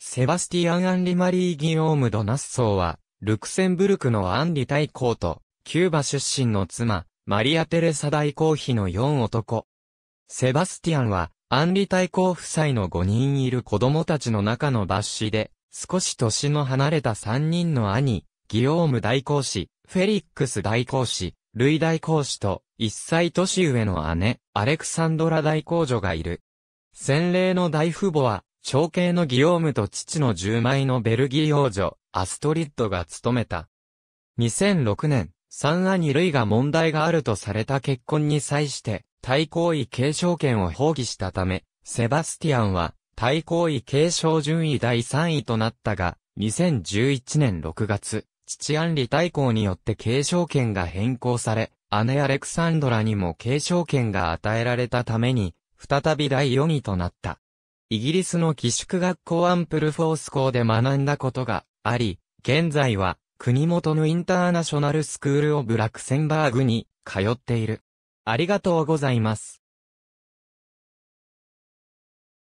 セバスティアン・アンリ・マリー・ギオーム・ド・ナッソーは、ルクセンブルクのアンリ大公と、キューバ出身の妻、マリア・テレサ大公妃の4男。セバスティアンは、アンリ大公夫妻の5人いる子供たちの中の抜子で、少し年の離れた3人の兄、ギオーム大公子、フェリックス大公子、ルイ大公子と、1歳年上の姉、アレクサンドラ大公女がいる。洗礼の大父母は、長兄のギオームと父の10枚のベルギー王女、アストリッドが務めた。2006年、三兄類が問題があるとされた結婚に際して、対抗位継承権を放棄したため、セバスティアンは、対抗位継承順位第3位となったが、2011年6月、父アンリ対抗によって継承権が変更され、姉アレクサンドラにも継承権が与えられたために、再び第4位となった。イギリスの寄宿学校アンプルフォース校で学んだことがあり、現在は国元のインターナショナルスクールオブラクセンバーグに通っている。ありがとうございます。